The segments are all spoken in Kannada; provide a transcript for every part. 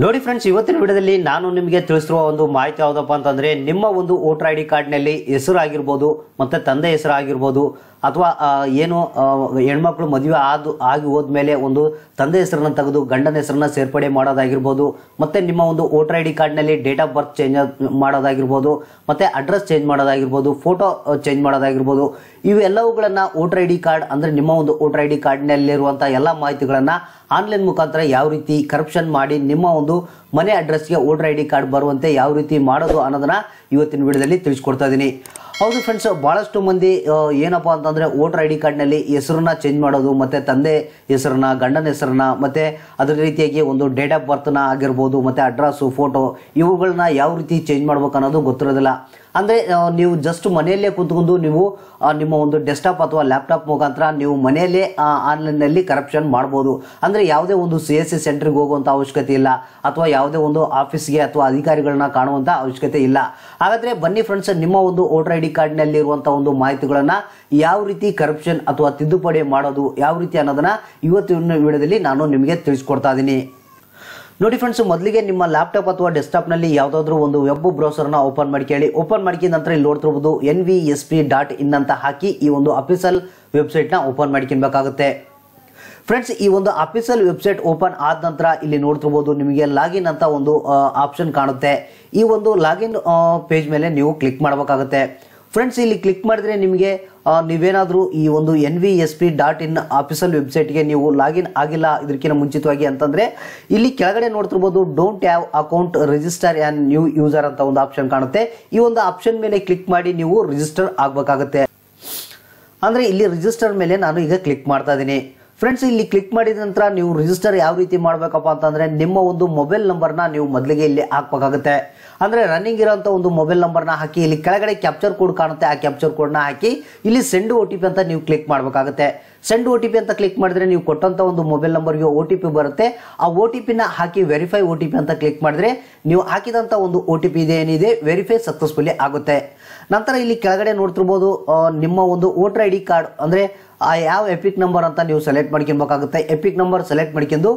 ನೋಡಿ ಫ್ರೆಂಡ್ಸ್ ಇವತ್ತಿನ ವಿಡಿಯೋದಲ್ಲಿ ನಾನು ನಿಮಗೆ ತಿಳಿಸಿರುವ ಒಂದು ಮಾಹಿತಿ ಯಾವುದಪ್ಪ ಅಂತಂದರೆ ನಿಮ್ಮ ಒಂದು ವೋಟರ್ ಐ ಡಿ ಕಾರ್ಡ್ನಲ್ಲಿ ಆಗಿರ್ಬೋದು ಮತ್ತು ತಂದೆ ಹೆಸರು ಹೆಸರಾಗಿರ್ಬೋದು ಅಥವಾ ಏನು ಹೆಣ್ಮಕ್ಳು ಮದುವೆ ಆದ ಆಗಿ ಹೋದ್ಮೇಲೆ ಒಂದು ತಂದೆ ಹೆಸರನ್ನ ತೆಗೆದು ಗಂಡನ ಹೆಸರನ್ನ ಸೇರ್ಪಡೆ ಮಾಡೋದಾಗಿರ್ಬೋದು ಮತ್ತು ನಿಮ್ಮ ಒಂದು ವೋಟರ್ ಐ ಡಿ ಕಾರ್ಡ್ನಲ್ಲಿ ಡೇಟ್ ಆಫ್ ಬರ್ತ್ ಚೇಂಜ್ ಮಾಡೋದಾಗಿರ್ಬೋದು ಮತ್ತು ಅಡ್ರೆಸ್ ಚೇಂಜ್ ಮಾಡೋದಾಗಿರ್ಬೋದು ಫೋಟೋ ಚೇಂಜ್ ಮಾಡೋದಾಗಿರ್ಬೋದು ಇವೆಲ್ಲವುಗಳನ್ನು ವೋಟರ್ ಐ ಡಿ ಕಾರ್ಡ್ ಅಂದರೆ ನಿಮ್ಮ ಒಂದು ವೋಟರ್ ಐ ಡಿ ಕಾರ್ಡ್ನಲ್ಲಿರುವಂಥ ಎಲ್ಲ ಮಾಹಿತಿಗಳನ್ನು ಆನ್ಲೈನ್ ಮುಖಾಂತರ ಯಾವ ರೀತಿ ಕರಪ್ಷನ್ ಮಾಡಿ ನಿಮ್ಮ ಒಂದು ಮನೆ ಅಡ್ರೆಸ್ಗೆ ವೋಟರ್ ಐ ಡಿ ಕಾರ್ಡ್ ಬರುವಂತೆ ಯಾವ ರೀತಿ ಮಾಡೋದು ಅನ್ನೋದನ್ನ ಇವತ್ತಿನ ವಿಡಿಯೋದಲ್ಲಿ ತಿಳಿಸ್ಕೊಡ್ತಾ ಇದ್ದೀನಿ ಹೌದು ಫ್ರೆಂಡ್ಸ್ ಬಹಳಷ್ಟು ಮಂದಿ ಏನಪ್ಪ ಅಂತಂದ್ರೆ ವೋಟರ್ ಐ ಡಿ ಕಾರ್ಡ್ನಲ್ಲಿ ಹೆಸರನ್ನ ಚೇಂಜ್ ಮಾಡೋದು ಮತ್ತೆ ತಂದೆ ಹೆಸರನ್ನ ಗಂಡನ ಹೆಸರನ್ನ ಮತ್ತೆ ಅದರ ರೀತಿಯಾಗಿ ಒಂದು ಡೇಟ್ ಆಫ್ ಬರ್ತ್ನ ಆಗಿರ್ಬೋದು ಮತ್ತೆ ಅಡ್ರೆಸ್ಸು ಫೋಟೋ ಇವುಗಳನ್ನ ಯಾವ ರೀತಿ ಚೇಂಜ್ ಮಾಡ್ಬೇಕು ಅನ್ನೋದು ಗೊತ್ತಿರೋದಿಲ್ಲ ಅಂದರೆ ನೀವು ಜಸ್ಟ್ ಮನೆಯಲ್ಲೇ ಕೂತ್ಕೊಂಡು ನೀವು ನಿಮ್ಮ ಒಂದು ಡೆಸ್ಕ್ಟಾಪ್ ಅಥವಾ ಲ್ಯಾಪ್ಟಾಪ್ ಮುಖಾಂತರ ನೀವು ಮನೆಯಲ್ಲೇ ಆನ್ಲೈನಲ್ಲಿ ಕರಪ್ಷನ್ ಮಾಡ್ಬೋದು ಅಂದರೆ ಯಾವುದೇ ಒಂದು ಸಿ ಎಸ್ ಸಿ ಸೆಂಟ್ರಿಗೆ ಹೋಗುವಂಥ ಅವಶ್ಯಕತೆ ಇಲ್ಲ ಅಥವಾ ಯಾವುದೇ ಒಂದು ಆಫೀಸ್ಗೆ ಅಥವಾ ಅಧಿಕಾರಿಗಳನ್ನ ಕಾಣುವಂಥ ಅವಶ್ಯಕತೆ ಇಲ್ಲ ಹಾಗಾದ್ರೆ ಬನ್ನಿ ಫ್ರೆಂಡ್ಸ್ ನಿಮ್ಮ ಒಂದು ವೋಟರ್ ಐ ಕಾರ್ಡ್ ನಲ್ಲಿ ಕಾರ್ಡ್ನಲ್ಲಿರುವಂಥ ಒಂದು ಮಾಹಿತಿಗಳನ್ನು ಯಾವ ರೀತಿ ಕರಪ್ಷನ್ ಅಥವಾ ತಿದ್ದುಪಡಿ ಮಾಡೋದು ಯಾವ ರೀತಿ ಅನ್ನೋದನ್ನು ಇವತ್ತಿನ ವಿಡಿಯೋದಲ್ಲಿ ನಾನು ನಿಮಗೆ ತಿಳಿಸ್ಕೊಡ್ತಾ ಇದ್ದೀನಿ ನೋಡಿ ಫ್ರೆಂಡ್ಸ್ ಮೊದಲಿಗೆ ನಿಮ್ಮ ಲ್ಯಾಪ್ಟಾಪ್ ಅಥವಾ ಡೆಸ್ಕ್ಟಾಪ್ನಲ್ಲಿ ಯಾವುದಾದ್ರೂ ಒಂದು ವೆಬ್ ಬ್ರೌಸರ್ನ ಓಪನ್ ಮಾಡ್ಕೊಳ್ಳಿ ಓಪನ್ ಮಾಡ್ಕಿದ ನಂತರ ಇಲ್ಲಿ ನೋಡ್ತಿರ್ಬೋದು N V S P dot in ಅಂತ ಹಾಕಿ ಈ ಒಂದು ಅಫಿಷಿಯಲ್ ವೆಬ್ಸೈಟ್ನ ಓಪನ್ ಮಾಡ್ಕೊಬೇಕಾಗುತ್ತೆ ಫ್ರೆಂಡ್ಸ್ ಈ ಒಂದು ಅಫಿಷಿಯಲ್ ವೆಬ್ಸೈಟ್ ಓಪನ್ ಆದ ನಂತರ ಇಲ್ಲಿ ನೋಡ್ತಿರ್ಬೋದು ನಿಮಗೆ ಲಾಗಿನ್ ಅಂತ ಒಂದು ಆಪ್ಷನ್ ಕಾಣುತ್ತೆ ಈ ಒಂದು ಲಾಗಿನ್ ಪೇಜ್ ಮೇಲೆ ನೀವು ಕ್ಲಿಕ್ ಮಾಡಬೇಕಾಗುತ್ತೆ ಫ್ರೆಂಡ್ಸ್ ಇಲ್ಲಿ ಕ್ಲಿಕ್ ಮಾಡಿದ್ರೆ ನಿಮಗೆ ನೀವೇನಾದರೂ ಈ ಒಂದು N V S P dot in official ವೆಬ್ಸೈಟ್ಗೆ ನೀವು ಲಾಗಿನ್ ಆಗಿಲ್ಲ ಇದಕ್ಕಿಂತ ಮುಂಚಿತವಾಗಿ ಅಂತಂದರೆ ಇಲ್ಲಿ ಕೆಳಗಡೆ ನೋಡ್ತಿರ್ಬೋದು don't have account register and new user ಅಂತ ಒಂದು ಆಪ್ಷನ್ ಕಾಣುತ್ತೆ ಈ ಒಂದು ಆಪ್ಷನ್ ಮೇಲೆ ಕ್ಲಿಕ್ ಮಾಡಿ ನೀವು ರಿಜಿಸ್ಟರ್ ಆಗಬೇಕಾಗುತ್ತೆ ಅಂದರೆ ಇಲ್ಲಿ ರಿಜಿಸ್ಟರ್ ಮೇಲೆ ನಾನು ಈಗ ಕ್ಲಿಕ್ ಮಾಡ್ತಾ ಇದ್ದೀನಿ ಫ್ರೆಂಡ್ಸ್ ಇಲ್ಲಿ ಕ್ಲಿಕ್ ಮಾಡಿದ ನಂತರ ನೀವು ರಿಜಿಸ್ಟರ್ ಯಾವ ರೀತಿ ಮಾಡಬೇಕಪ್ಪ ಅಂತಂದರೆ ನಿಮ್ಮ ಒಂದು ಮೊಬೈಲ್ ನಂಬರ್ನ ನೀವು ಮೊದಲಿಗೆ ಇಲ್ಲಿ ಹಾಕ್ಬೇಕಾಗುತ್ತೆ ಅಂದರೆ ರನ್ನಿಂಗ್ ಇರೋಂಥ ಒಂದು ಮೊಬೈಲ್ ನಂಬರ್ನ ಹಾಕಿ ಇಲ್ಲಿ ಕೆಳಗಡೆ ಕ್ಯಾಪ್ಚರ್ ಕೋಡ್ ಕಾಣುತ್ತೆ ಆ ಕ್ಯಾಪ್ಚರ್ ಕೋಡ್ನ ಹಾಕಿ ಇಲ್ಲಿ ಸೆಂಡ್ ಒ ಪಿ ಅಂತ ನೀವು ಕ್ಲಿಕ್ ಮಾಡಬೇಕಾಗುತ್ತೆ ಸೆಂಡ್ ಒ ಪಿ ಅಂತ ಕ್ಲಿಕ್ ಮಾಡಿದ್ರೆ ನೀವು ಕೊಟ್ಟಂಥ ಒಂದು ಮೊಬೈಲ್ ನಂಬರ್ಗೆ ಒ ಟಿ ಪಿ ಬರುತ್ತೆ ಆ ಒ ಟಿ ಹಾಕಿ ವೆರಿಫೈ ಒ ಪಿ ಅಂತ ಕ್ಲಿಕ್ ಮಾಡಿದ್ರೆ ನೀವು ಹಾಕಿದಂಥ ಒಂದು ಒ ಟಿ ಪಿ ಇದೆ ಏನಿದೆ ವೆರಿಫೈ ಸಕ್ಸಸ್ಫುಲಿ ಆಗುತ್ತೆ ನಂತರ ಇಲ್ಲಿ ಕೆಳಗಡೆ ನೋಡ್ತಿರ್ಬೋದು ನಿಮ್ಮ ಒಂದು ವೋಟರ್ ಐ ಕಾರ್ಡ್ ಅಂದರೆ ಆ ಯಾವ ಎಪಿಕ್ ನಂಬರ್ ಅಂತ ನೀವು ಸೆಲೆಕ್ಟ್ ಮಾಡ್ಕೊಬೇಕಾಗುತ್ತೆ ಎಪಿಕ್ ನಂಬರ್ ಸೆಲೆಕ್ಟ್ ಮಾಡ್ಕೊಂಡು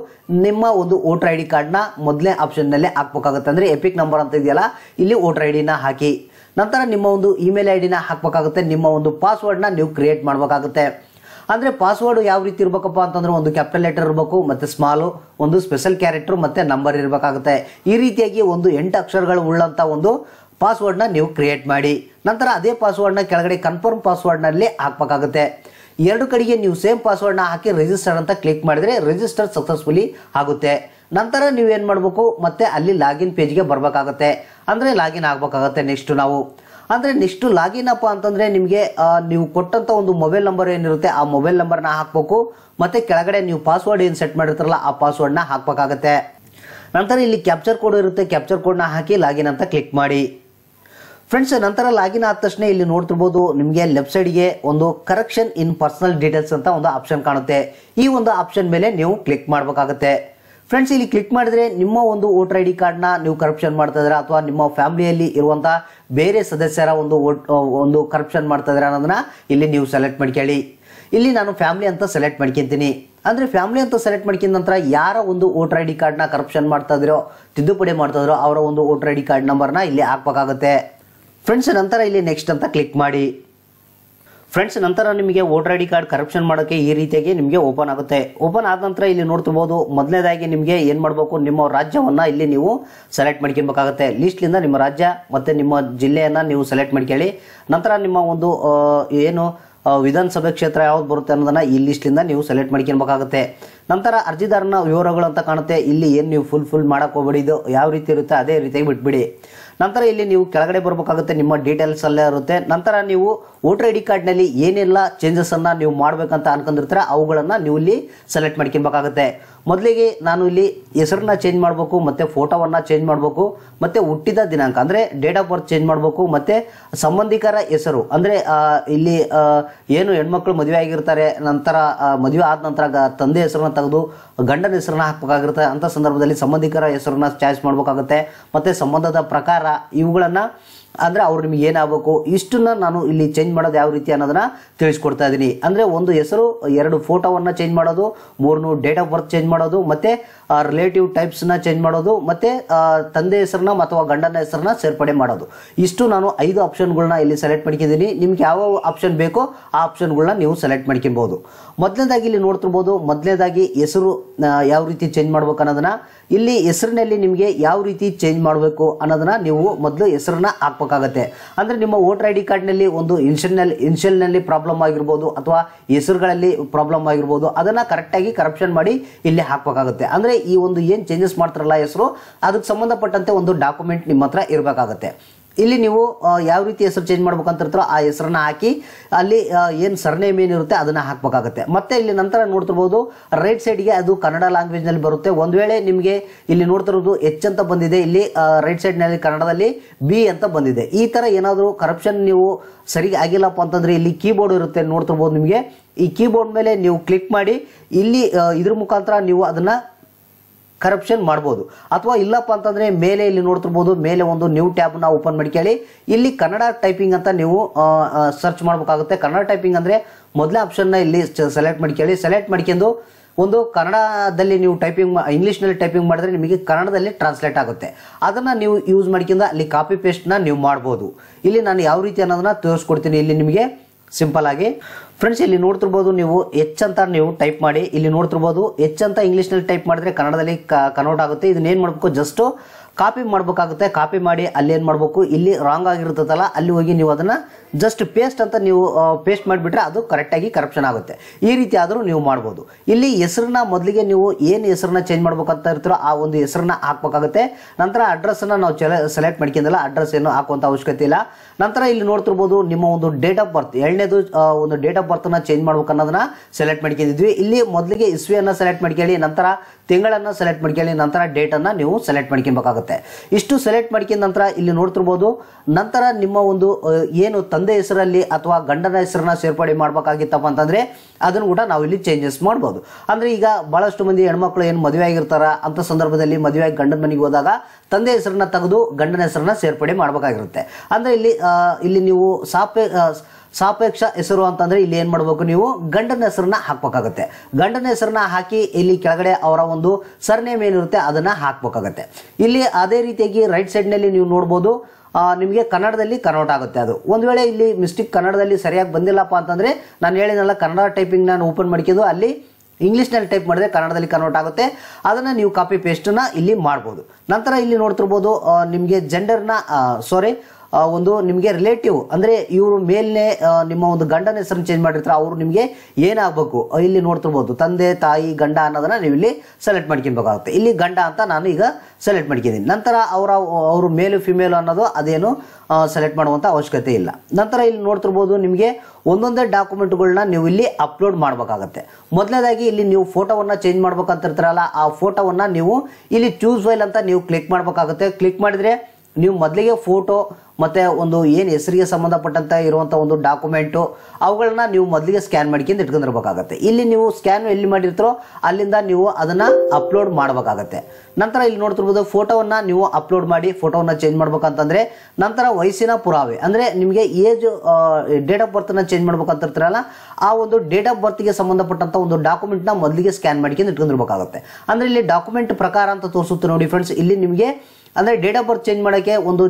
ನಿಮ್ಮ ಒಂದು ವೋಟರ್ ಐ ಡಿ ಕಾರ್ಡ್ನ ಮೊದಲನೇ ಆಪ್ಷನ್ನಲ್ಲೇ ಹಾಕ್ಬೇಕಾಗುತ್ತೆ ಅಂದರೆ ಎಪಿಕ್ ನಂಬರ್ ಅಂತ ಇದೆಯಲ್ಲ ಇಲ್ಲಿ ವೋಟರ್ ಐ ಡಿನ ಹಾಕಿ ನಂತರ ನಿಮ್ಮ ಒಂದು ಇಮೇಲ್ ಐ ಡಿನ ಹಾಕ್ಬೇಕಾಗುತ್ತೆ ನಿಮ್ಮ ಒಂದು ಪಾಸ್ವರ್ಡ್ನ ನೀವು ಕ್ರಿಯೇಟ್ ಮಾಡಬೇಕಾಗುತ್ತೆ ಅಂದರೆ ಪಾಸ್ವರ್ಡ್ ಯಾವ ರೀತಿ ಇರಬೇಕಪ್ಪ ಅಂತಂದ್ರೆ ಒಂದು ಕ್ಯಾಪಿಟಲ್ ಲೆಟರ್ ಇರಬೇಕು ಮತ್ತು ಸ್ಮಾಲು ಒಂದು ಸ್ಪೆಷಲ್ ಕ್ಯಾರೆಕ್ಟರ್ ಮತ್ತು ನಂಬರ್ ಇರಬೇಕಾಗುತ್ತೆ ಈ ರೀತಿಯಾಗಿ ಒಂದು ಎಂಟು ಅಕ್ಷರಗಳು ಉಳ್ಳಂಥ ಒಂದು ಪಾಸ್ವರ್ಡ್ನ ನೀವು ಕ್ರಿಯೇಟ್ ಮಾಡಿ ನಂತರ ಅದೇ ಪಾಸ್ವರ್ಡ್ನ ಕೆಳಗಡೆ ಕನ್ಫರ್ಮ್ ಪಾಸ್ವರ್ಡ್ನಲ್ಲಿ ಹಾಕ್ಬೇಕಾಗುತ್ತೆ ಎರಡು ಕಡೆಗೆ ನೀವು ಸೇಮ್ ಪಾಸ್ವರ್ಡ್ನ ಹಾಕಿ ರಿಜಿಸ್ಟರ್ ಅಂತ ಕ್ಲಿಕ್ ಮಾಡಿದರೆ ರಿಜಿಸ್ಟರ್ ಸಕ್ಸಸ್ಫುಲಿ ಆಗುತ್ತೆ ನಂತರ ನೀವೇನು ಮಾಡಬೇಕು ಮತ್ತೆ ಅಲ್ಲಿ ಲಾಗಿನ್ ಪೇಜ್ಗೆ ಬರಬೇಕಾಗತ್ತೆ ಅಂದರೆ ಲಾಗಿನ್ ಆಗಬೇಕಾಗತ್ತೆ ನೆಕ್ಸ್ಟ್ ನಾವು ಅಂದರೆ ನೆಕ್ಸ್ಟು ಲಾಗಿನ್ ಅಪ್ಪ ಅಂತಂದರೆ ನಿಮಗೆ ನೀವು ಕೊಟ್ಟಂಥ ಒಂದು ಮೊಬೈಲ್ ನಂಬರ್ ಏನಿರುತ್ತೆ ಆ ಮೊಬೈಲ್ ನಂಬರ್ನ ಹಾಕಬೇಕು ಮತ್ತು ಕೆಳಗಡೆ ನೀವು ಪಾಸ್ವರ್ಡ್ ಏನು ಸೆಟ್ ಮಾಡಿರ್ತಾರಲ್ಲ ಆ ಪಾಸ್ವರ್ಡ್ನ ಹಾಕಬೇಕಾಗುತ್ತೆ ನಂತರ ಇಲ್ಲಿ ಕ್ಯಾಪ್ಚರ್ ಕೋಡ್ ಇರುತ್ತೆ ಕ್ಯಾಪ್ಚರ್ ಕೋಡ್ನ ಹಾಕಿ ಲಾಗಿನ್ ಅಂತ ಕ್ಲಿಕ್ ಮಾಡಿ ಫ್ರೆಂಡ್ಸ್ ನಂತರ ಲಾಗಿನ್ ಆದ ತಕ್ಷಣ ಇಲ್ಲಿ ನೋಡ್ತಿರ್ಬೋದು ನಿಮಗೆ ಲೆಫ್ಟ್ ಸೈಡ್ಗೆ ಒಂದು ಕರೆಕ್ಷನ್ ಇನ್ ಪರ್ಸನಲ್ ಡೀಟೇಲ್ಸ್ ಅಂತ ಒಂದು ಆಪ್ಷನ್ ಕಾಣುತ್ತೆ ಈ ಒಂದು ಆಪ್ಷನ್ ಮೇಲೆ ನೀವು ಕ್ಲಿಕ್ ಮಾಡಬೇಕಾಗುತ್ತೆ ಫ್ರೆಂಡ್ಸ್ ಇಲ್ಲಿ ಕ್ಲಿಕ್ ಮಾಡಿದ್ರೆ ನಿಮ್ಮ ಒಂದು ವೋಟರ್ ಐ ಡಿ ಕಾರ್ಡ್ನ ನೀವು ಕರಪ್ಷನ್ ಮಾಡ್ತಾ ಇದ್ದೀರಾ ಅಥವಾ ನಿಮ್ಮ ಫ್ಯಾಮಿಲಿಯಲ್ಲಿ ಇರುವಂಥ ಬೇರೆ ಸದಸ್ಯರ ಒಂದು ಒಂದು ಕರಪ್ಷನ್ ಮಾಡ್ತಾ ಇದ್ದೀರಾ ಅನ್ನೋದನ್ನ ಇಲ್ಲಿ ನೀವು ಸೆಲೆಕ್ಟ್ ಮಾಡ್ಕೊಳ್ಳಿ ಇಲ್ಲಿ ನಾನು ಫ್ಯಾಮಿಲಿ ಅಂತ ಸೆಲೆಕ್ಟ್ ಮಾಡ್ಕೊಂತೀನಿ ಅಂದರೆ ಫ್ಯಾಮಿಲಿ ಅಂತ ಸೆಲೆಕ್ಟ್ ಮಾಡ್ಕೊಂಡ ನಂತರ ಯಾರ ಒಂದು ವೋಟರ್ ಐ ಡಿ ಕಾರ್ಡ್ನ ಕರಪ್ಷನ್ ಮಾಡ್ತಾ ಇದ್ದೀರೋ ತಿದ್ದುಪಡಿ ಮಾಡ್ತಾ ಇದ್ರೋ ಅವರ ಒಂದು ವೋಟರ್ ಐ ಡಿ ಕಾರ್ಡ್ ನಂಬರ್ನ ಇಲ್ಲಿ ಹಾಕ್ಬೇಕಾಗುತ್ತೆ ಫ್ರೆಂಡ್ಸ್ ನಂತರ ಇಲ್ಲಿ ನೆಕ್ಸ್ಟ್ ಅಂತ ಕ್ಲಿಕ್ ಮಾಡಿ ಫ್ರೆಂಡ್ಸ್ ನಂತರ ನಿಮಗೆ voter I D card correction ಮಾಡೋಕ್ಕೆ ಈ ರೀತಿಯಾಗಿ ನಿಮಗೆ ಓಪನ್ ಆಗುತ್ತೆ ಓಪನ್ ಆದ ನಂತರ ಇಲ್ಲಿ ನೋಡ್ತಿರ್ಬೋದು ಮೊದಲನೇದಾಗಿ ನಿಮಗೆ ಏನು ಮಾಡಬೇಕು ನಿಮ್ಮ ರಾಜ್ಯವನ್ನು ಇಲ್ಲಿ ನೀವು ಸೆಲೆಕ್ಟ್ ಮಾಡ್ಕೊಬೇಕಾಗುತ್ತೆ ಲೀಸ್ಟ್ಲಿಂದ ನಿಮ್ಮ ರಾಜ್ಯ ಮತ್ತು ನಿಮ್ಮ ಜಿಲ್ಲೆಯನ್ನು ನೀವು ಸೆಲೆಕ್ಟ್ ಮಾಡ್ಕೊಳ್ಳಿ ನಂತರ ನಿಮ್ಮ ಒಂದು ಏನು ವಿಧಾನಸಭೆ ಕ್ಷೇತ್ರ ಯಾವ್ದು ಬರುತ್ತೆ ಅನ್ನೋದನ್ನ ಈ ಲಿಸ್ಟ್ಲಿಂದ ನೀವು ಸೆಲೆಕ್ಟ್ ಮಾಡ್ಕೊಬೇಕಾಗುತ್ತೆ ನಂತರ ಅರ್ಜಿದಾರನ ವಿವರಗಳು ಅಂತ ಕಾಣುತ್ತೆ ಇಲ್ಲಿ ಏನು ನೀವು ಫುಲ್ ಫುಲ್ ಹೋಗ್ಬೇಡಿ ಇದು ಯಾವ ರೀತಿ ಇರುತ್ತೆ ಅದೇ ರೀತಿಯಾಗಿ ಬಿಟ್ಬಿಡಿ ನಂತರ ಇಲ್ಲಿ ನೀವು ಕೆಳಗಡೆ ಬರಬೇಕಾಗುತ್ತೆ ನಿಮ್ಮ ಡೀಟೇಲ್ಸ್ ಅಲ್ಲೇ ಇರುತ್ತೆ ನಂತರ ನೀವು ವೋಟರ್ ಐ ಡಿ ಕಾರ್ಡ್ನಲ್ಲಿ ಏನೆಲ್ಲ ಅನ್ನ ನೀವು ಮಾಡಬೇಕಂತ ಅನ್ಕೊಂಡಿರ್ತೀರ ಅವುಗಳನ್ನು ನೀವು ಇಲ್ಲಿ ಸೆಲೆಕ್ಟ್ ಮಾಡ್ಕೊಬೇಕಾಗುತ್ತೆ ಮೊದಲಿಗೆ ನಾನು ಇಲ್ಲಿ ಹೆಸರನ್ನ ಚೇಂಜ್ ಮಾಡಬೇಕು ಮತ್ತು ಫೋಟೋವನ್ನು ಚೇಂಜ್ ಮಾಡಬೇಕು ಮತ್ತು ಹುಟ್ಟಿದ ದಿನಾಂಕ ಅಂದರೆ ಡೇಟ್ ಆಫ್ ಬರ್ತ್ ಚೇಂಜ್ ಮಾಡಬೇಕು ಮತ್ತು ಸಂಬಂಧಿಕರ ಹೆಸರು ಅಂದರೆ ಇಲ್ಲಿ ಏನು ಹೆಣ್ಮಕ್ಳು ಮದುವೆ ಆಗಿರ್ತಾರೆ ನಂತರ ಮದುವೆ ಆದ ನಂತರ ತಂದೆ ಹೆಸರನ್ನ ತೆಗೆದು ಗಂಡನ ಹೆಸರನ್ನ ಹಾಕಬೇಕಾಗಿರುತ್ತೆ ಅಂತ ಸಂದರ್ಭದಲ್ಲಿ ಸಂಬಂಧಿಕರ ಹೆಸರನ್ನ ಚಾಯ್ಸ್ ಮಾಡಬೇಕಾಗುತ್ತೆ ಮತ್ತು ಸಂಬಂಧದ ಪ್ರಕಾರ ಇವುಗಳನ್ನು ಅಂದರೆ ಅವ್ರು ನಿಮ್ಗೆ ಏನಾಗಬೇಕು ಇಷ್ಟನ್ನ ನಾನು ಇಲ್ಲಿ ಚೇಂಜ್ ಮಾಡೋದು ಯಾವ ರೀತಿ ಅನ್ನೋದನ್ನ ತಿಳಿಸ್ಕೊಡ್ತಾ ಇದ್ದೀನಿ ಅಂದ್ರೆ ಒಂದು ಹೆಸರು ಎರಡು ಫೋಟೋವನ್ನು ಚೇಂಜ್ ಮಾಡೋದು ಮೂರು ಡೇಟ್ ಆಫ್ ಬರ್ತ್ ಚೇಂಜ್ ಮಾಡೋದು ಮತ್ತೆ ರಿಲೇಟಿವ್ ಟೈಪ್ಸ್ನ ಚೇಂಜ್ ಮಾಡೋದು ಮತ್ತು ತಂದೆ ಹೆಸರನ್ನ ಅಥವಾ ಗಂಡನ ಹೆಸರನ್ನ ಸೇರ್ಪಡೆ ಮಾಡೋದು ಇಷ್ಟು ನಾನು ಐದು ಆಪ್ಷನ್ಗಳನ್ನ ಇಲ್ಲಿ ಸೆಲೆಕ್ಟ್ ಮಾಡ್ಕಿದ್ದೀನಿ ನಿಮ್ಗೆ ಯಾವ ಆಪ್ಷನ್ ಬೇಕೋ ಆ ಆಪ್ಷನ್ಗಳನ್ನ ನೀವು ಸೆಲೆಕ್ಟ್ ಮಾಡ್ಕೊಬೋದು ಮೊದಲನೇದಾಗಿ ಇಲ್ಲಿ ನೋಡ್ತಿರ್ಬೋದು ಮೊದಲನೇದಾಗಿ ಹೆಸರು ಯಾವ ರೀತಿ ಚೇಂಜ್ ಮಾಡ್ಬೇಕು ಅನ್ನೋದನ್ನ ಇಲ್ಲಿ ಹೆಸರಿನಲ್ಲಿ ನಿಮಗೆ ಯಾವ ರೀತಿ ಚೇಂಜ್ ಮಾಡಬೇಕು ಅನ್ನೋದನ್ನ ನೀವು ಮೊದಲು ಹೆಸರನ್ನ ಹಾಕ್ಬೇಕಾಗತ್ತೆ ಅಂದರೆ ನಿಮ್ಮ ವೋಟರ್ ಐ ಡಿ ಕಾರ್ಡ್ನಲ್ಲಿ ಒಂದು ಇನ್ಶಲ್ ನಲ್ಲಿ ಪ್ರಾಬ್ಲಮ್ ಆಗಿರ್ಬೋದು ಅಥವಾ ಹೆಸರುಗಳಲ್ಲಿ ಪ್ರಾಬ್ಲಮ್ ಆಗಿರ್ಬೋದು ಅದನ್ನು ಕರೆಕ್ಟಾಗಿ ಕರಪ್ಷನ್ ಮಾಡಿ ಇಲ್ಲಿ ಹಾಕಬೇಕಾಗುತ್ತೆ ಅಂದರೆ ಈ ಒಂದು ಏನ್ ಚೇಂಜಸ್ ಮಾಡ್ತಾರಲ್ಲ ಹೆಸರು ಅದಕ್ಕೆ ಸಂಬಂಧಪಟ್ಟಂತೆ ಒಂದು ಡಾಕ್ಯುಮೆಂಟ್ ನಿಮ್ಮ ಹತ್ರ ಇರಬೇಕಾಗತ್ತೆ ಇಲ್ಲಿ ನೀವು ಯಾವ ರೀತಿ ಹೆಸರು ಚೇಂಜ್ ಮಾಡ್ಬೇಕಂತಿರ್ತಾರೋ ಆ ಹೆಸರನ್ನ ಹಾಕಿ ಅಲ್ಲಿ ಏನು ಸರ್ನೇಮ್ ಇರುತ್ತೆ ಅದನ್ನ ಹಾಕಬೇಕಾಗುತ್ತೆ ಮತ್ತೆ ಇಲ್ಲಿ ನಂತರ ನೋಡ್ತಿರ್ಬೋದು ರೈಟ್ ಸೈಡ್ಗೆ ಅದು ಕನ್ನಡ ನಲ್ಲಿ ಬರುತ್ತೆ ಒಂದ್ ವೇಳೆ ನಿಮಗೆ ಇಲ್ಲಿ ನೋಡ್ತಿರೋದು ಎಚ್ ಅಂತ ಬಂದಿದೆ ಇಲ್ಲಿ ರೈಟ್ ಸೈಡ್ ನಲ್ಲಿ ಕನ್ನಡದಲ್ಲಿ ಬಿ ಅಂತ ಬಂದಿದೆ ಈ ತರ ಏನಾದರೂ ಕರಪ್ಷನ್ ನೀವು ಸರಿಗೆ ಆಗಿಲ್ಲಪ್ಪ ಅಂತಂದ್ರೆ ಇಲ್ಲಿ ಕೀಬೋರ್ಡ್ ಇರುತ್ತೆ ನೋಡ್ತಿರ್ಬೋದು ನಿಮಗೆ ಈ ಕೀಬೋರ್ಡ್ ಮೇಲೆ ನೀವು ಕ್ಲಿಕ್ ಮಾಡಿ ಇಲ್ಲಿ ಇದ್ರ ಮುಖಾಂತರ ನೀವು ಅದನ್ನ ಕರಪ್ಷನ್ ಮಾಡ್ಬೋದು ಅಥವಾ ಇಲ್ಲಪ್ಪ ಅಂತಂದರೆ ಮೇಲೆ ಇಲ್ಲಿ ನೋಡ್ತಿರ್ಬೋದು ಮೇಲೆ ಒಂದು ನ್ಯೂ ಟ್ಯಾಬ್ನ ಓಪನ್ ಮಾಡ್ಕೊಳ್ಳಿ ಇಲ್ಲಿ ಕನ್ನಡ ಟೈಪಿಂಗ್ ಅಂತ ನೀವು ಸರ್ಚ್ ಮಾಡಬೇಕಾಗುತ್ತೆ ಕನ್ನಡ ಟೈಪಿಂಗ್ ಅಂದರೆ ಮೊದಲೇ ನ ಇಲ್ಲಿ ಸೆಲೆಕ್ಟ್ ಮಾಡ್ಕೊಳ್ಳಿ ಸೆಲೆಕ್ಟ್ ಮಾಡ್ಕೊಂಡು ಒಂದು ಕನ್ನಡದಲ್ಲಿ ನೀವು ಟೈಪಿಂಗ್ ಇಂಗ್ಲೀಷ್ನಲ್ಲಿ ಟೈಪಿಂಗ್ ಮಾಡಿದ್ರೆ ನಿಮಗೆ ಕನ್ನಡದಲ್ಲಿ ಟ್ರಾನ್ಸ್ಲೇಟ್ ಆಗುತ್ತೆ ಅದನ್ನು ನೀವು ಯೂಸ್ ಮಾಡ್ಕೊಂಡು ಅಲ್ಲಿ ಕಾಪಿ ನ ನೀವು ಮಾಡ್ಬೋದು ಇಲ್ಲಿ ನಾನು ಯಾವ ರೀತಿ ಅನ್ನೋದನ್ನ ತೋರಿಸ್ಕೊಡ್ತೀನಿ ಇಲ್ಲಿ ನಿಮಗೆ ಸಿಂಪಲ್ ಆಗಿ ಫ್ರೆಂಡ್ಸ್ ಇಲ್ಲಿ ನೋಡ್ತಿರ್ಬೋದು ನೀವು ಎಚ್ ಅಂತ ನೀವು ಟೈಪ್ ಮಾಡಿ ಇಲ್ಲಿ ನೋಡ್ತಿರ್ಬೋದು ಎಚ್ ಅಂತ ಇಂಗ್ಲೀಷ್ನಲ್ಲಿ ಟೈಪ್ ಮಾಡಿದ್ರೆ ಕನ್ನಡದಲ್ಲಿ ಕನ್ವರ್ಟ್ ಆಗುತ್ತೆ ಇದನ್ನ ಏನು ಮಾಡಬೇಕು ಜಸ್ಟು ಕಾಪಿ ಮಾಡಬೇಕಾಗುತ್ತೆ ಕಾಪಿ ಮಾಡಿ ಅಲ್ಲಿ ಏನು ಮಾಡಬೇಕು ಇಲ್ಲಿ ರಾಂಗ್ ಆಗಿರುತ್ತಲ್ಲ ಅಲ್ಲಿ ಹೋಗಿ ನೀವು ಅದನ್ನು ಜಸ್ಟ್ ಪೇಸ್ಟ್ ಅಂತ ನೀವು ಪೇಸ್ಟ್ ಮಾಡಿಬಿಟ್ರೆ ಅದು ಕರೆಕ್ಟಾಗಿ ಕರಪ್ಷನ್ ಆಗುತ್ತೆ ಈ ರೀತಿ ಆದರೂ ನೀವು ಮಾಡ್ಬೋದು ಇಲ್ಲಿ ಹೆಸ್ರನ್ನ ಮೊದಲಿಗೆ ನೀವು ಏನು ಹೆಸರನ್ನ ಚೇಂಜ್ ಮಾಡ್ಬೇಕಂತ ಇರ್ತೀರೋ ಆ ಒಂದು ಹೆಸರನ್ನ ಹಾಕಬೇಕಾಗುತ್ತೆ ನಂತರ ಅಡ್ರೆಸ್ಸನ್ನು ನಾವು ಸೆಲೆಕ್ಟ್ ಮಾಡ್ಕೊಂಡಿಲ್ಲ ಅಡ್ರೆಸ್ ಏನು ಹಾಕುವಂಥ ಅವಶ್ಯಕತೆ ಇಲ್ಲ ನಂತರ ಇಲ್ಲಿ ನೋಡ್ತಿರ್ಬೋದು ನಿಮ್ಮ ಒಂದು ಡೇಟ್ ಆಫ್ ಬರ್ತ್ ಎರಡನೇದು ಒಂದು ಡೇಟ್ ಆಫ್ ಬರ್ತನ್ನ ಚೇಂಜ್ ಮಾಡ್ಬೇಕು ಸೆಲೆಕ್ಟ್ ಮಾಡ್ಕೊಂಡಿದ್ವಿ ಇಲ್ಲಿ ಮೊದಲಿಗೆ ಇಸ್ವಿಯನ್ನು ಸೆಲೆಕ್ಟ್ ಮಾಡ್ಕೊಳ್ಳಿ ನಂತರ ತಿಂಗಳನ್ನು ಸೆಲೆಕ್ಟ್ ಮಾಡ್ಕೊಳ್ಳಿ ನಂತರ ಡೇಟನ್ನು ನೀವು ಸೆಲೆಕ್ಟ್ ಮಾಡ್ಕೊಬೇಕಾಗುತ್ತೆ ಇಷ್ಟು ಸೆಲೆಕ್ಟ್ ಮಾಡ್ಕೊಂಡ ನಂತರ ಇಲ್ಲಿ ನೋಡ್ತಿರ್ಬೋದು ನಂತರ ನಿಮ್ಮ ಒಂದು ಏನು ತಂದೆ ಹೆಸರಲ್ಲಿ ಅಥವಾ ಗಂಡನ ಹೆಸರನ್ನ ಸೇರ್ಪಡೆ ಮಾಡಬೇಕಾಗಿತ್ತಪ್ಪ ಅಂತಂದರೆ ಅದನ್ನು ಕೂಡ ನಾವು ಇಲ್ಲಿ ಚೇಂಜಸ್ ಮಾಡ್ಬೋದು ಅಂದರೆ ಈಗ ಭಾಳಷ್ಟು ಮಂದಿ ಹೆಣ್ಮಕ್ಳು ಏನು ಮದುವೆ ಆಗಿರ್ತಾರ ಅಂಥ ಸಂದರ್ಭದಲ್ಲಿ ಮದುವೆ ಗಂಡನ ಮನೆಗೆ ಹೋದಾಗ ತಂದೆ ಹೆಸರನ್ನ ತೆಗೆದು ಗಂಡನ ಹೆಸರನ್ನ ಸೇರ್ಪಡೆ ಮಾಡಬೇಕಾಗಿರುತ್ತೆ ಅಂದರೆ ಇಲ್ಲಿ ಇಲ್ಲಿ ನೀವು ಸಾಪೇ ಸಾಪೇಕ್ಷ ಹೆಸರು ಅಂತಂದ್ರೆ ಇಲ್ಲಿ ಏನು ಮಾಡಬೇಕು ನೀವು ಗಂಡನ ಹೆಸರನ್ನ ಹಾಕಬೇಕಾಗುತ್ತೆ ಗಂಡನ ಹೆಸರನ್ನ ಹಾಕಿ ಇಲ್ಲಿ ಕೆಳಗಡೆ ಅವರ ಒಂದು ಸರ್ನೇಮ್ ಏನಿರುತ್ತೆ ಅದನ್ನ ಹಾಕಬೇಕಾಗುತ್ತೆ ಇಲ್ಲಿ ಅದೇ ರೀತಿಯಾಗಿ ರೈಟ್ ಸೈಡ್ನಲ್ಲಿ ನೀವು ನೋಡ್ಬೋದು ನಿಮಗೆ ಕನ್ನಡದಲ್ಲಿ ಕನ್ವರ್ಟ್ ಆಗುತ್ತೆ ಅದು ಒಂದು ವೇಳೆ ಇಲ್ಲಿ ಮಿಸ್ಟೇಕ್ ಕನ್ನಡದಲ್ಲಿ ಸರಿಯಾಗಿ ಬಂದಿಲ್ಲಪ್ಪ ಅಂತಂದರೆ ನಾನು ಹೇಳಿದಲ್ಲ ಕನ್ನಡ ಟೈಪಿಂಗ್ ನಾನು ಓಪನ್ ಮಾಡಿಕೋದು ಅಲ್ಲಿ ಇಂಗ್ಲೀಷ್ನಲ್ಲಿ ಟೈಪ್ ಮಾಡಿದ್ರೆ ಕನ್ನಡದಲ್ಲಿ ಕನ್ವರ್ಟ್ ಆಗುತ್ತೆ ಅದನ್ನು ನೀವು ಕಾಪಿ ಪೇಸ್ಟನ್ನು ಇಲ್ಲಿ ಮಾಡ್ಬೋದು ನಂತರ ಇಲ್ಲಿ ನೋಡ್ತಿರ್ಬೋದು ನಿಮಗೆ ಜೆಂಡರ್ನ ಸಾರಿ ಒಂದು ನಿಮಗೆ ರಿಲೇಟಿವ್ ಅಂದ್ರೆ ಇವರು ಮೇಲ್ನೆ ನಿಮ್ಮ ಒಂದು ಗಂಡನ ಹೆಸರನ್ನು ಚೇಂಜ್ ಮಾಡಿರ್ತಾರೆ ಅವರು ನಿಮಗೆ ಏನಾಗಬೇಕು ಇಲ್ಲಿ ನೋಡ್ತಿರ್ಬೋದು ತಂದೆ ತಾಯಿ ಗಂಡ ಅನ್ನೋದನ್ನ ನೀವು ಇಲ್ಲಿ ಸೆಲೆಕ್ಟ್ ಮಾಡ್ಕೊಬೇಕಾಗುತ್ತೆ ಇಲ್ಲಿ ಗಂಡ ಅಂತ ನಾನು ಈಗ ಸೆಲೆಕ್ಟ್ ಮಾಡ್ಕೊಂಡಿದ್ದೀನಿ ನಂತರ ಅವರ ಅವರು ಮೇಲು ಫಿಮೇಲ್ ಅನ್ನೋದು ಅದೇನು ಸೆಲೆಕ್ಟ್ ಮಾಡುವಂಥ ಅವಶ್ಯಕತೆ ಇಲ್ಲ ನಂತರ ಇಲ್ಲಿ ನೋಡ್ತಿರ್ಬೋದು ನಿಮಗೆ ಒಂದೊಂದೇ ಡಾಕ್ಯುಮೆಂಟ್ಗಳನ್ನ ನೀವು ಇಲ್ಲಿ ಅಪ್ಲೋಡ್ ಮಾಡಬೇಕಾಗತ್ತೆ ಮೊದಲನೇದಾಗಿ ಇಲ್ಲಿ ನೀವು ಫೋಟೋವನ್ನು ಚೇಂಜ್ ಮಾಡ್ಬೇಕಂತ ಇರ್ತಾರಲ್ಲ ಆ ಫೋಟೋವನ್ನು ನೀವು ಇಲ್ಲಿ ಚೂಸ್ ವೈಲ್ ಅಂತ ನೀವು ಕ್ಲಿಕ್ ಮಾಡಬೇಕಾಗುತ್ತೆ ಕ್ಲಿಕ್ ಮಾಡಿದರೆ ನೀವು ಮೊದಲಿಗೆ ಫೋಟೋ ಮತ್ತು ಒಂದು ಏನು ಹೆಸರಿಗೆ ಸಂಬಂಧಪಟ್ಟಂತ ಇರುವಂಥ ಒಂದು ಡಾಕ್ಯುಮೆಂಟು ಅವುಗಳನ್ನ ನೀವು ಮೊದಲಿಗೆ ಸ್ಕ್ಯಾನ್ ಮಾಡ್ಕೊಂಡು ಇಟ್ಕೊಂಡಿರ್ಬೇಕಾಗತ್ತೆ ಇಲ್ಲಿ ನೀವು ಸ್ಕ್ಯಾನ್ ಎಲ್ಲಿ ಮಾಡಿರ್ತಾರೋ ಅಲ್ಲಿಂದ ನೀವು ಅದನ್ನು ಅಪ್ಲೋಡ್ ಮಾಡಬೇಕಾಗತ್ತೆ ನಂತರ ಇಲ್ಲಿ ನೋಡ್ತಿರ್ಬೋದು ಫೋಟೋವನ್ನು ನೀವು ಅಪ್ಲೋಡ್ ಮಾಡಿ ಫೋಟೋವನ್ನು ಚೇಂಜ್ ಮಾಡ್ಬೇಕಂತಂದರೆ ನಂತರ ವಯಸ್ಸಿನ ಪುರಾವೆ ಅಂದರೆ ನಿಮಗೆ ಏಜ್ ಡೇಟ್ ಆಫ್ ಬರ್ತನ್ನು ಚೇಂಜ್ ಮಾಡ್ಬೇಕಂತಿರ್ತೀರಲ್ಲ ಆ ಒಂದು ಡೇಟ್ ಆಫ್ ಬರ್ತ್ಗೆ ಸಂಬಂಧಪಟ್ಟಂಥ ಒಂದು ಡಾಕ್ಯುಮೆಂಟ್ನ ಮೊದಲಿಗೆ ಸ್ಕ್ಯಾನ್ ಮಾಡ್ಕೊಂಡು ಇಟ್ಕೊಂಡಿರ್ಬೇಕಾಗುತ್ತೆ ಅಂದರೆ ಇಲ್ಲಿ ಡಾಕ್ಯುಮೆಂಟ್ ಪ್ರಕಾರ ಅಂತ ತೋರಿಸುತ್ತೆ ನೋಡಿ ಫ್ರೆಂಡ್ಸ್ ಇಲ್ಲಿ ನಿಮಗೆ ಅಂದರೆ ಡೇಟ್ ಆಫ್ ಬರ್ತ್ ಚೇಂಜ್ ಮಾಡೋಕ್ಕೆ ಒಂದು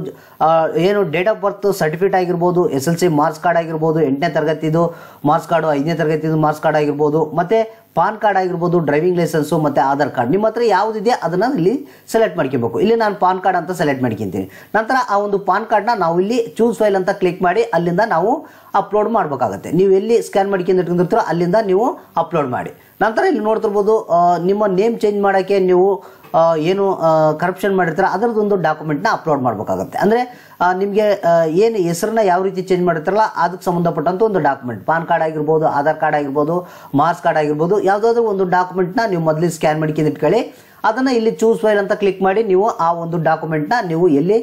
ಏನು ಡೇಟ್ ಆಫ್ ಬರ್ತ್ ಸರ್ಟಿಫಿಕೇಟ್ ಆಗಿರ್ಬೋದು S L C marks card ಆಗಿರ್ಬೋದು ಎಂಟನೇ ತರಗತಿದು ಮಾರ್ಕ್ಸ್ ಕಾರ್ಡು ಐದನೇ ತರಗತಿದು ಮಾರ್ಕ್ಸ್ ಕಾರ್ಡ್ ಆಗಿರ್ಬೋದು ಮತ್ತು ಪಾನ್ ಕಾರ್ಡ್ ಆಗಿರ್ಬೋದು ಡ್ರೈವಿಂಗ್ ಲೈಸೆನ್ಸು ಮತ್ತು ಆಧಾರ್ ಕಾರ್ಡ್ ನಿಮ್ಮ ಹತ್ರ ಯಾವುದಿದೆ ಅದನ್ನು ಇಲ್ಲಿ ಸೆಲೆಕ್ಟ್ ಮಾಡ್ಕೋಬೇಕು ಇಲ್ಲಿ ನಾನು ಪಾನ್ ಕಾರ್ಡ್ ಅಂತ ಸೆಲೆಕ್ಟ್ ಮಾಡ್ಕೊತೀನಿ ನಂತರ ಆ ಒಂದು ಪಾನ್ ಕಾರ್ಡ್ನ ನಾವು ಇಲ್ಲಿ ಚೂಸ್ ಫೈಲ್ ಅಂತ ಕ್ಲಿಕ್ ಮಾಡಿ ಅಲ್ಲಿಂದ ನಾವು ಅಪ್ಲೋಡ್ ಮಾಡಬೇಕಾಗುತ್ತೆ ನೀವು ಎಲ್ಲಿ ಸ್ಕ್ಯಾನ್ ಮಾಡ್ಕೊಂಡು ಇಟ್ಕೊಂಡಿರ್ತೀರೋ ಅಲ್ಲಿಂದ ನೀವು ಅಪ್ಲೋಡ್ ಮಾಡಿ ನಂತರ ಇಲ್ಲಿ ನೋಡ್ತಿರ್ಬೋದು ನಿಮ್ಮ ನೇಮ್ ಚೇಂಜ್ ಮಾಡೋಕ್ಕೆ ನೀವು ಏನು ಕರಪ್ಷನ್ ಮಾಡಿರ್ತಾರೆ ಅದರದ್ದೊಂದು ಡಾಕ್ಯುಮೆಂಟ್ನ ಅಪ್ಲೋಡ್ ಮಾಡಬೇಕಾಗುತ್ತೆ ಅಂದರೆ ನಿಮಗೆ ಏನು ಹೆಸರನ್ನ ಯಾವ ರೀತಿ ಚೇಂಜ್ ಮಾಡಿರ್ತಾರಲ್ಲ ಅದಕ್ಕೆ ಸಂಬಂಧಪಟ್ಟಂತ ಒಂದು ಡಾಕ್ಯುಮೆಂಟ್ ಪಾನ್ ಕಾರ್ಡ್ ಆಗಿರ್ಬೋದು ಆಧಾರ್ ಕಾರ್ಡ್ ಆಗಿರ್ಬೋದು ಮಾರ್ಸ್ ಕಾರ್ಡ್ ಆಗಿರ್ಬೋದು ಯಾವುದಾದ್ರೂ ಒಂದು ಡಾಕ್ಯುಮೆಂಟ್ನ ನೀವು ಮೊದಲು ಸ್ಕ್ಯಾನ್ ಮಾಡಿಕೊಂಡು ಇಟ್ಕೊಳ್ಳಿ ಅದನ್ನು ಇಲ್ಲಿ ಚೂಸ್ ಫೈಲ್ ಅಂತ ಕ್ಲಿಕ್ ಮಾಡಿ ನೀವು ಆ ಒಂದು ಡಾಕ್ಯುಮೆಂಟ್ನ ನೀವು ಎಲ್ಲಿ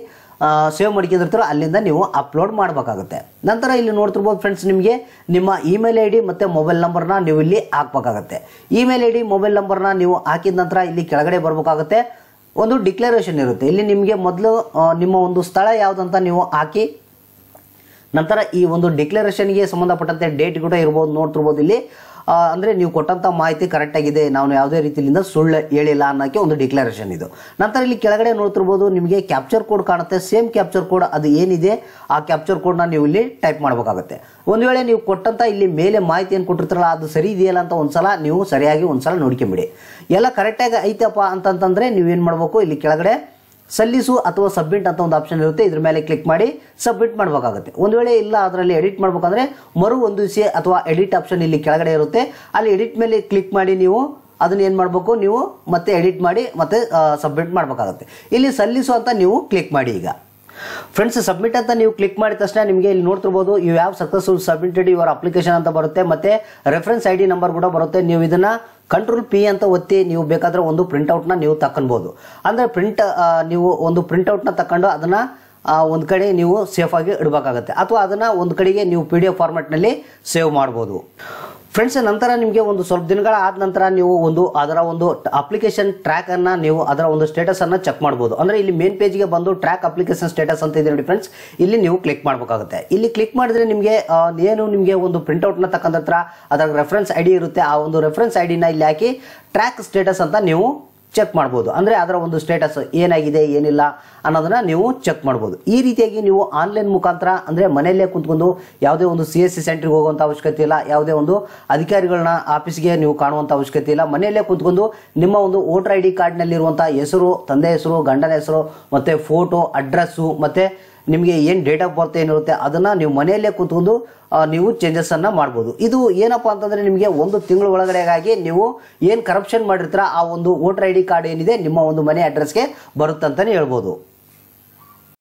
ಸೇವ್ ಮಾಡ್ಕೊಂಡಿರ್ತೀರೋ ಅಲ್ಲಿಂದ ನೀವು ಅಪ್ಲೋಡ್ ಮಾಡಬೇಕಾಗುತ್ತೆ ನಂತರ ಇಲ್ಲಿ ನೋಡ್ತಿರ್ಬೋದು ಫ್ರೆಂಡ್ಸ್ ನಿಮಗೆ ನಿಮ್ಮ ಇಮೇಲ್ ಐ ಡಿ ಮತ್ತು ಮೊಬೈಲ್ ನಂಬರ್ನ ನೀವು ಇಲ್ಲಿ ಹಾಕ್ಬೇಕಾಗುತ್ತೆ ಇಮೇಲ್ ಐ ಡಿ ಮೊಬೈಲ್ ನಂಬರ್ನ ನೀವು ಹಾಕಿದ ನಂತರ ಇಲ್ಲಿ ಕೆಳಗಡೆ ಬರಬೇಕಾಗುತ್ತೆ ಒಂದು ಡಿಕ್ಲರೇಷನ್ ಇರುತ್ತೆ ಇಲ್ಲಿ ನಿಮಗೆ ಮೊದಲು ನಿಮ್ಮ ಒಂದು ಸ್ಥಳ ಯಾವುದಂತ ನೀವು ಹಾಕಿ ನಂತರ ಈ ಒಂದು ಡಿಕ್ಲರೇಷನ್ಗೆ ಸಂಬಂಧಪಟ್ಟಂತೆ ಡೇಟ್ ಕೂಡ ಇರ್ಬೋದು ನೋಡ್ತಿರ್ಬೋದು ಇಲ್ಲಿ ಅಂದ್ರೆ ನೀವು ಕೊಟ್ಟಂತ ಮಾಹಿತಿ ಕರೆಕ್ಟ್ ಆಗಿದೆ ನಾವು ಯಾವುದೇ ರೀತಿಯಿಂದ ಸುಳ್ಳು ಹೇಳಿಲ್ಲ ಅನ್ನೋಕ್ಕೆ ಒಂದು ಡಿಕ್ಲರೇಷನ್ ಇದು ನಂತರ ಇಲ್ಲಿ ಕೆಳಗಡೆ ನೋಡ್ತಿರ್ಬೋದು ನಿಮಗೆ ಕ್ಯಾಪ್ಚರ್ ಕೋಡ್ ಕಾಣುತ್ತೆ ಸೇಮ್ ಕ್ಯಾಪ್ಚರ್ ಕೋಡ್ ಅದು ಏನಿದೆ ಆ ಕ್ಯಾಪ್ಚರ್ ನ ನೀವು ಇಲ್ಲಿ ಟೈಪ್ ಮಾಡಬೇಕಾಗುತ್ತೆ ಒಂದು ವೇಳೆ ನೀವು ಕೊಟ್ಟಂತ ಇಲ್ಲಿ ಮೇಲೆ ಮಾಹಿತಿ ಏನು ಕೊಟ್ಟಿರ್ತಾರಲ್ಲ ಅದು ಸರಿ ಇದೆಯಲ್ಲ ಅಂತ ಒಂದ್ಸಲ ನೀವು ಸರಿಯಾಗಿ ಒಂದ್ಸಲ ನೋಡ್ಕೊಂಬಿಡಿ ಎಲ್ಲ ಕರೆಕ್ಟಾಗಿ ಐತಪ್ಪ ಅಂತಂತಂದರೆ ನೀವೇನ್ ಮಾಡಬೇಕು ಇಲ್ಲಿ ಕೆಳಗಡೆ ಸಲ್ಲಿಸು ಅಥವಾ ಸಬ್ಮಿಟ್ ಅಂತ ಒಂದು ಆಪ್ಷನ್ ಇರುತ್ತೆ ಇದ್ರ ಮೇಲೆ ಕ್ಲಿಕ್ ಮಾಡಿ ಸಬ್ಮಿಟ್ ಮಾಡಬೇಕಾಗುತ್ತೆ ಒಂದು ವೇಳೆ ಇಲ್ಲ ಅದರಲ್ಲಿ ಎಡಿಟ್ ಮಾಡಬೇಕಂದ್ರೆ ಮರು ಒಂದು ಹೊಂದಿಸಿ ಅಥವಾ ಎಡಿಟ್ ಆಪ್ಷನ್ ಇಲ್ಲಿ ಕೆಳಗಡೆ ಇರುತ್ತೆ ಅಲ್ಲಿ ಎಡಿಟ್ ಮೇಲೆ ಕ್ಲಿಕ್ ಮಾಡಿ ನೀವು ಅದನ್ನ ಏನ್ ಮಾಡಬೇಕು ನೀವು ಮತ್ತೆ ಎಡಿಟ್ ಮಾಡಿ ಮತ್ತೆ ಸಬ್ಮಿಟ್ ಮಾಡಬೇಕಾಗುತ್ತೆ ಇಲ್ಲಿ ಸಲ್ಲಿಸು ಅಂತ ನೀವು ಕ್ಲಿಕ್ ಮಾಡಿ ಈಗ ಫ್ರೆಂಡ್ಸ್ ಸಬ್ಮಿಟ್ ಅಂತ ನೀವು ಕ್ಲಿಕ್ ಮಾಡಿದ ತಕ್ಷಣ ನಿಮಗೆ ಇಲ್ಲಿ ನೋಡ್ತಿರ್ಬೋದು ಇವು ಯಾವ ಸಕ್ಸಸ್ಫುಲ್ ಸಬ್ಮಿಟೆಡ್ ಯುವರ್ ಅಪ್ಲಿಕೇಶನ್ ಅಂತ ಬರುತ್ತೆ ಮತ್ತೆ ರೆಫರೆನ್ಸ್ ಐ ಡಿ ನಂಬರ್ ಕೂಡ ಬರುತ್ತೆ ನೀವು ಇದನ್ನ ಕಂಟ್ರೋಲ್ ಪಿ ಅಂತ ಒತ್ತಿ ನೀವು ಬೇಕಾದ್ರೆ ಒಂದು ಪ್ರಿಂಟ್ಔಟ್ನ ನೀವು ತಕೊಬೋದು ಅಂದರೆ ಪ್ರಿಂಟ್ ನೀವು ಒಂದು ಪ್ರಿಂಟ್ಔಟ್ನ ತಕೊಂಡು ಅದನ್ನು ಒಂದು ಕಡೆ ನೀವು ಸೇಫಾಗಿ ಇಡಬೇಕಾಗುತ್ತೆ ಅಥವಾ ಅದನ್ನು ಒಂದು ಕಡೆಗೆ ನೀವು ಪಿ ಡಿ ಎಫ್ ಫಾರ್ಮೆಟ್ನಲ್ಲಿ ಸೇವ್ ಮಾಡ್ಬೋದು ಫ್ರೆಂಡ್ಸ್ ನಂತರ ನಿಮಗೆ ಒಂದು ಸ್ವಲ್ಪ ದಿನಗಳ ಆದ ನಂತರ ನೀವು ಒಂದು ಅದರ ಒಂದು ಅಪ್ಲಿಕೇಶನ್ ಟ್ರ್ಯಾಕ್ ಅನ್ನ ನೀವು ಅದರ ಒಂದು ಸ್ಟೇಟಸ್ ಅನ್ನ ಚೆಕ್ ಮಾಡಬಹುದು ಅಂದ್ರೆ ಇಲ್ಲಿ ಮೇನ್ ಪೇಜ್ಗೆ ಬಂದು ಟ್ರ್ಯಾಕ್ ಅಪ್ಲಿಕೇಶನ್ ಸ್ಟೇಟಸ್ ಅಂತ ಇದೆ ನೋಡಿ ಫ್ರೆಂಡ್ಸ್ ಇಲ್ಲಿ ನೀವು ಕ್ಲಿಕ್ ಮಾಡಬೇಕಾಗುತ್ತೆ ಇಲ್ಲಿ ಕ್ಲಿಕ್ ಮಾಡಿದ್ರೆ ನಿಮಗೆ ಏನು ನಿಮಗೆ ಒಂದು ಪ್ರಿಂಟ್ಔಟ್ ನ ತಕ್ಕಂತ ಅದರ ರೆಫರೆನ್ಸ್ ಐಡಿ ಇರುತ್ತೆ ಆ ಒಂದು ರೆಫರೆನ್ಸ್ ಐಡಿನ ಇಲ್ಲಿ ಹಾಕಿ ಟ್ರ್ಯಾಕ್ ಸ್ಟೇಟಸ್ ಅಂತ ನೀವು ಚೆಕ್ ಮಾಡ್ಬೋದು ಅಂದರೆ ಅದರ ಒಂದು ಸ್ಟೇಟಸ್ ಏನಾಗಿದೆ ಏನಿಲ್ಲ ಅನ್ನೋದನ್ನು ನೀವು ಚೆಕ್ ಮಾಡ್ಬೋದು ಈ ರೀತಿಯಾಗಿ ನೀವು ಆನ್ಲೈನ್ ಮುಖಾಂತರ ಅಂದರೆ ಮನೆಯಲ್ಲೇ ಕುಂತ್ಕೊಂಡು ಯಾವುದೇ ಒಂದು ಸಿ ಎಸ್ ಸಿ ಸೆಂಟ್ರಿಗೆ ಹೋಗುವಂಥ ಅವಶ್ಯಕತೆ ಇಲ್ಲ ಯಾವುದೇ ಒಂದು ಅಧಿಕಾರಿಗಳನ್ನ ಆಫೀಸ್ಗೆ ನೀವು ಕಾಣುವಂಥ ಅವಶ್ಯಕತೆ ಇಲ್ಲ ಮನೆಯಲ್ಲೇ ಕುಂತ್ಕೊಂಡು ನಿಮ್ಮ ಒಂದು ವೋಟರ್ ಐ ಡಿ ಕಾರ್ಡ್ನಲ್ಲಿರುವಂಥ ಹೆಸರು ತಂದೆ ಹೆಸರು ಗಂಡನ ಹೆಸರು ಮತ್ತು ಫೋಟೋ ಅಡ್ರೆಸ್ಸು ಮತ್ತು ನಿಮಗೆ ಏನು ಡೇಟ್ ಆಫ್ ಬರ್ತ್ ಏನಿರುತ್ತೆ ಅದನ್ನು ನೀವು ಮನೆಯಲ್ಲೇ ಕೂತ್ಕೊಂಡು ನೀವು ಚೇಂಜಸನ್ನು ಮಾಡ್ಬೋದು ಇದು ಏನಪ್ಪ ಅಂತಂದರೆ ನಿಮಗೆ ಒಂದು ತಿಂಗಳ ಒಳಗಡೆಗಾಗಿ ನೀವು ಏನು ಕರಪ್ಷನ್ ಮಾಡಿರ್ತೀರ ಆ ಒಂದು ವೋಟರ್ ಐ ಕಾರ್ಡ್ ಏನಿದೆ ನಿಮ್ಮ ಒಂದು ಮನೆ ಅಡ್ರೆಸ್ಗೆ ಬರುತ್ತಂತಲೇ ಹೇಳ್ಬೋದು